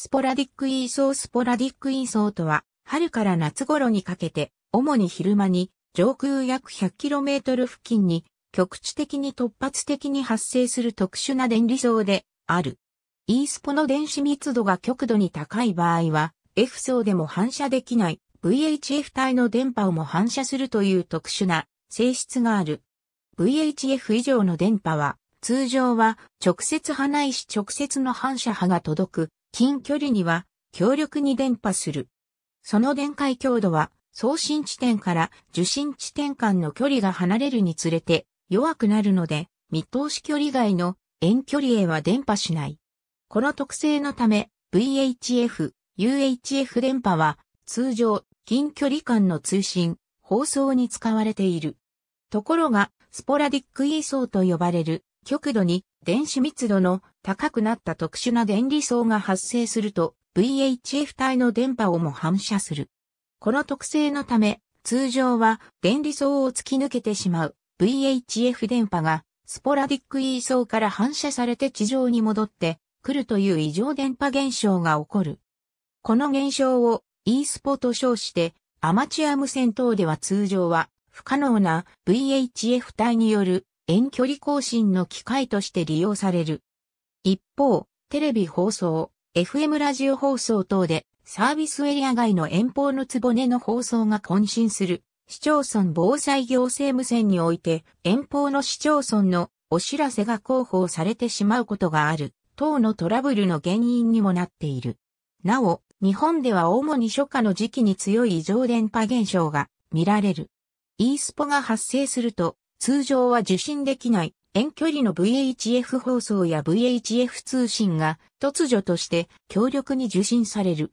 スポラディックイーソースポラディックイーソーとは、春から夏頃にかけて、主に昼間に、上空約 100km 付近に、局地的に突発的に発生する特殊な電離層である。イースポの電子密度が極度に高い場合は、F 層でも反射できない VHF 帯の電波をも反射するという特殊な性質がある。VHF 以上の電波は、通常は直接波ないし直接の反射波が届く近距離には強力に伝播する。その電解強度は送信地点から受信地点間の距離が離れるにつれて弱くなるので、見通し距離外の遠距離へは伝播しない。この特性のため VHF、UHF 電波は通常近距離間の通信、放送に使われている。ところが、スポラディック位相と呼ばれる極度に電子密度の高くなった特殊な電離層が発生すると VHF 帯の電波をも反射する。この特性のため、通常は電離層を突き抜けてしまう VHF 電波がスポラディック E 層から反射されて地上に戻ってくるという異常電波現象が起こる。この現象を E スポと称してアマチュア無線等では通常は不可能な VHF 帯による遠距離更新の機会として利用される。一方、テレビ放送、FM ラジオ放送等でサービスエリア外の遠方のつぼねの放送が渾身する市町村防災行政無線において遠方の市町村のお知らせが広報されてしまうことがある等のトラブルの原因にもなっている。なお、日本では主に初夏の時期に強い異常電波現象が見られる。e スポが発生すると通常は受信できない遠距離の VHF 放送や VHF 通信が突如として強力に受信される。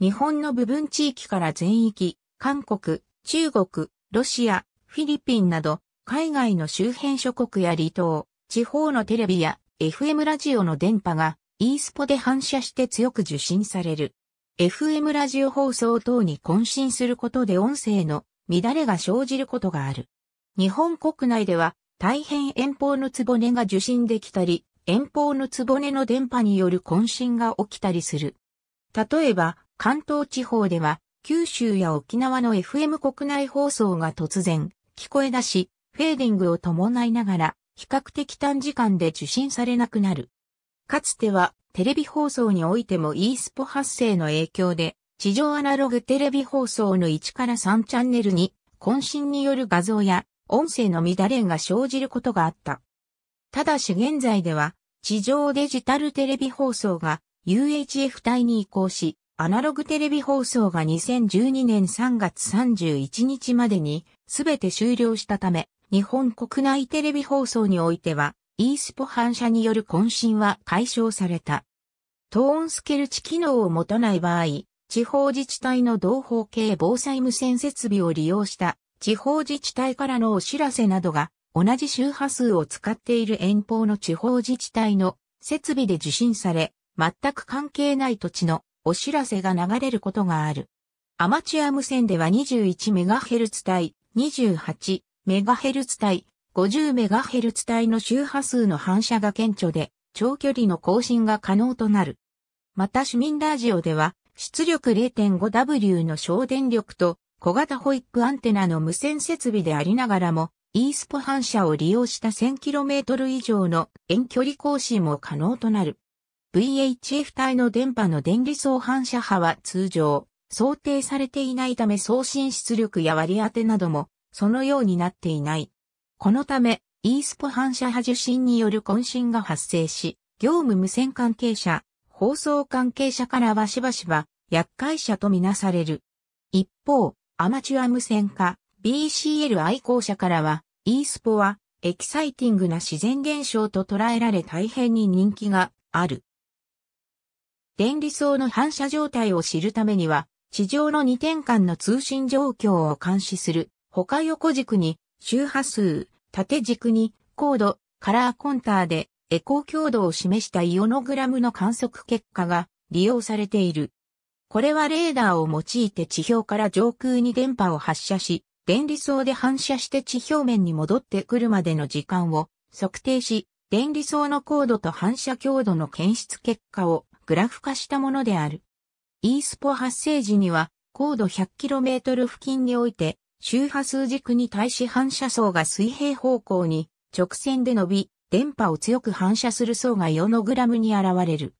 日本の部分地域から全域、韓国、中国、ロシア、フィリピンなど海外の周辺諸国や離島、地方のテレビや FM ラジオの電波が e スポで反射して強く受信される。FM ラジオ放送等に混信することで音声の乱れが生じることがある。日本国内では大変遠方のつぼねが受信できたり、遠方のつぼねの電波による渾身が起きたりする。例えば、関東地方では、九州や沖縄の FM 国内放送が突然、聞こえ出し、フェーディングを伴いながら、比較的短時間で受信されなくなる。かつては、テレビ放送においても e スポ発生の影響で、地上アナログテレビ放送の1から3チャンネルに、渾身による画像や音声の乱れが生じることがあった。ただし現在では、地上デジタルテレビ放送が UHF 帯に移行し、アナログテレビ放送が2012年3月31日までに全て終了したため、日本国内テレビ放送においては、e スポ反射による渾身は解消された。トーンスケルチ機能を持たない場合、地方自治体の同方形防災無線設備を利用した地方自治体からのお知らせなどが同じ周波数を使っている遠方の地方自治体の設備で受信され、全く関係ない土地のお知らせが流れることがある。アマチュア無線では 21MHz 帯、28MHz 帯、50MHz 帯の周波数の反射が顕著で、長距離の更新が可能となる。また市民ラジオでは、出力 0.5W の省電力と小型ホイップアンテナの無線設備でありながらも、イースポ反射を利用した 1000km 以上の遠距離更新も可能となる。VHF 帯の電波の電離層反射波は通常、想定されていないため送信出力や割り当てなども、そのようになっていない。このため、イースポ反射波受信による渾身が発生し、業務無線関係者、放送関係者からはしばしば、厄介者とみなされる。一方、アマチュア無線化 BCL 愛好者からは、e スポはエキサイティングな自然現象と捉えられ大変に人気がある。電離層の反射状態を知るためには、地上の2点間の通信状況を監視する、他横軸に周波数、縦軸に高度、カラーコンターでエコー強度を示したイオノグラムの観測結果が利用されている。これはレーダーを用いて地表から上空に電波を発射し、電離層で反射して地表面に戻ってくるまでの時間を測定し、電離層の高度と反射強度の検出結果をグラフ化したものである。イースポ発生時には高度 100km 付近において周波数軸に対し反射層が水平方向に直線で伸び、電波を強く反射する層がイオノグラムに現れる。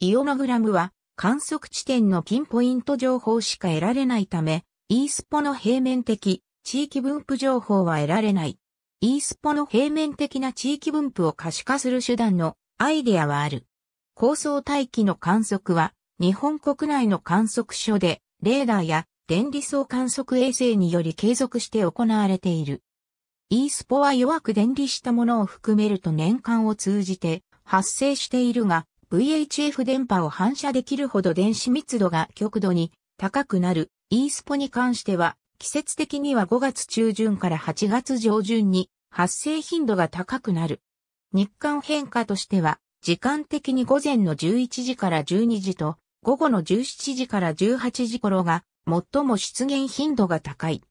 イオノグラムは観測地点のピンポイント情報しか得られないため、イースポの平面的地域分布情報は得られない。イースポの平面的な地域分布を可視化する手段のアイデアはある。高層大気の観測は日本国内の観測所でレーダーや電離層観測衛星により継続して行われている。イースポは弱く電離したものを含めると年間を通じて発生しているが、VHF 電波を反射できるほど電子密度が極度に高くなる e スポに関しては、季節的には5月中旬から8月上旬に発生頻度が高くなる。日間変化としては、時間的に午前の11時から12時と、午後の17時から18時頃が最も出現頻度が高い。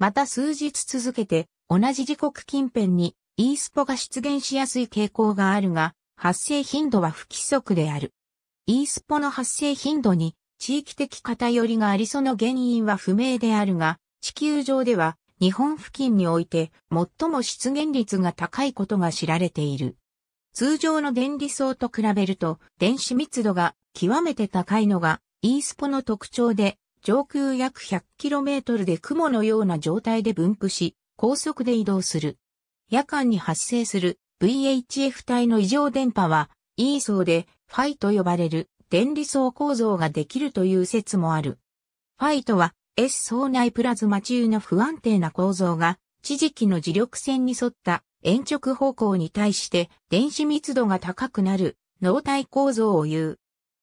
また数日続けて同じ時刻近辺に e スポが出現しやすい傾向があるが、発生頻度は不規則である。イースポの発生頻度に地域的偏りがありその原因は不明であるが、地球上では日本付近において最も出現率が高いことが知られている。通常の電離層と比べると電子密度が極めて高いのがイースポの特徴で上空約 100km で雲のような状態で分布し高速で移動する。夜間に発生する VHF 体の異常電波は、E 層で、ファイと呼ばれる、電離層構造ができるという説もある。ファイとは、S 層内プラズマ中の不安定な構造が、地磁気の磁力線に沿った延直方向に対して電子密度が高くなる脳体構造を言う。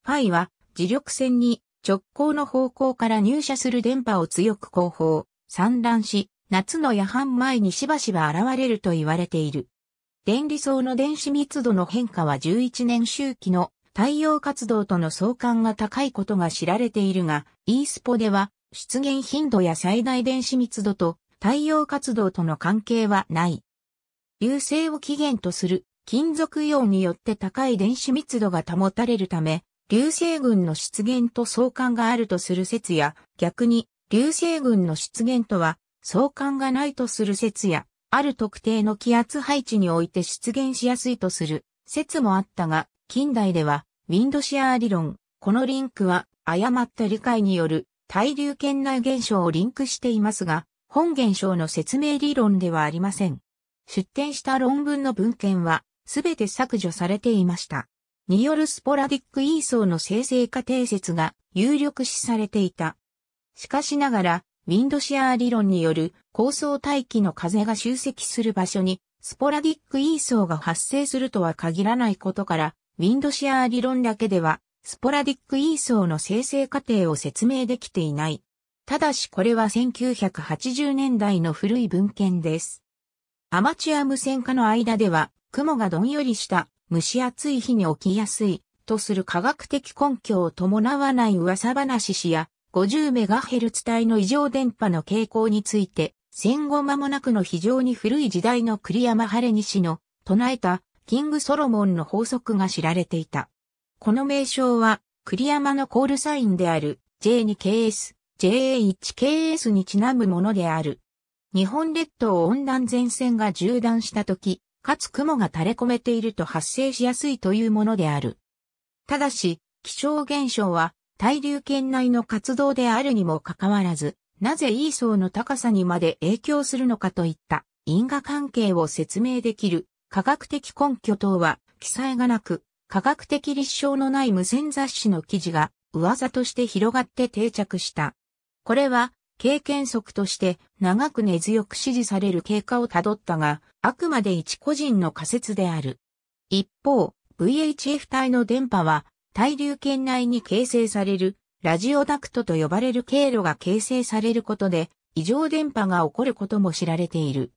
ファイは磁力線に直行の方向から入射する電波を強く後方、散乱し、夏の夜半前にしばしば現れると言われている。電離層の電子密度の変化は11年周期の太陽活動との相関が高いことが知られているが、イースポでは出現頻度や最大電子密度と太陽活動との関係はない。流星を起源とする金属イオンによって高い電子密度が保たれるため、流星群の出現と相関があるとする説や、逆に流星群の出現とは相関がないとする説や、ある特定の気圧配置において出現しやすいとする説もあったが、近代では、ウィンドシア理論、このリンクは誤った理解による対流圏内現象をリンクしていますが、本現象の説明理論ではありません。出展した論文の文献は、すべて削除されていました。によるスポラディックイーソーの生成過程説が有力視されていた。しかしながら、ウィンドシアー理論による高層大気の風が集積する場所にスポラディックイーソーが発生するとは限らないことから、ウィンドシアー理論だけではスポラディックイーソーの生成過程を説明できていない。ただしこれは1980年代の古い文献です。アマチュア無線化の間では、雲がどんよりした蒸し暑い日に起きやすいとする科学的根拠を伴わない噂話しや、50MHz 帯の異常電波の傾向について、戦後間もなくの非常に古い時代の栗山晴西の唱えたキングソロモンの法則が知られていた。この名称は栗山のコールサインである J2KS、JA1KS にちなむものである。日本列島温暖前線が縦断した時、かつ雲が垂れ込めていると発生しやすいというものである。ただし、気象現象は対流圏内の活動であるにもかかわらず、なぜイーソーの高さにまで影響するのかといった因果関係を説明できる科学的根拠等は記載がなく、科学的立証のない無線雑誌の記事が噂として広がって定着した。これは経験則として長く根強く支持される経過をたどったが、あくまで一個人の仮説である。一方、VHF 帯の電波は対流圏内に形成されるラジオダクトと呼ばれる経路が形成されることで異常電波が起こることも知られている。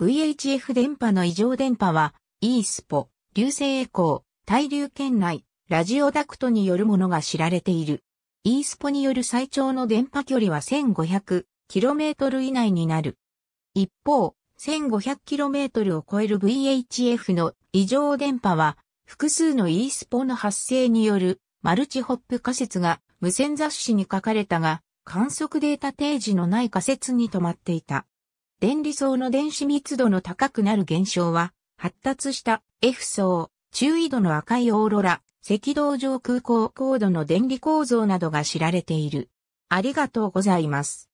VHF 電波の異常電波は、イースポ、流星エコー、対流圏内、ラジオダクトによるものが知られている。イースポによる最長の電波距離は 1500km 以内になる。一方、1500km を超える VHF の異常電波は複数のイースポの発生によるマルチホップ仮説が無線雑誌に書かれたが、観測データ提示のない仮説に止まっていた。電離層の電子密度の高くなる現象は、発達した F 層、中緯度の赤いオーロラ、赤道上空高高度の電離構造などが知られている。ありがとうございます。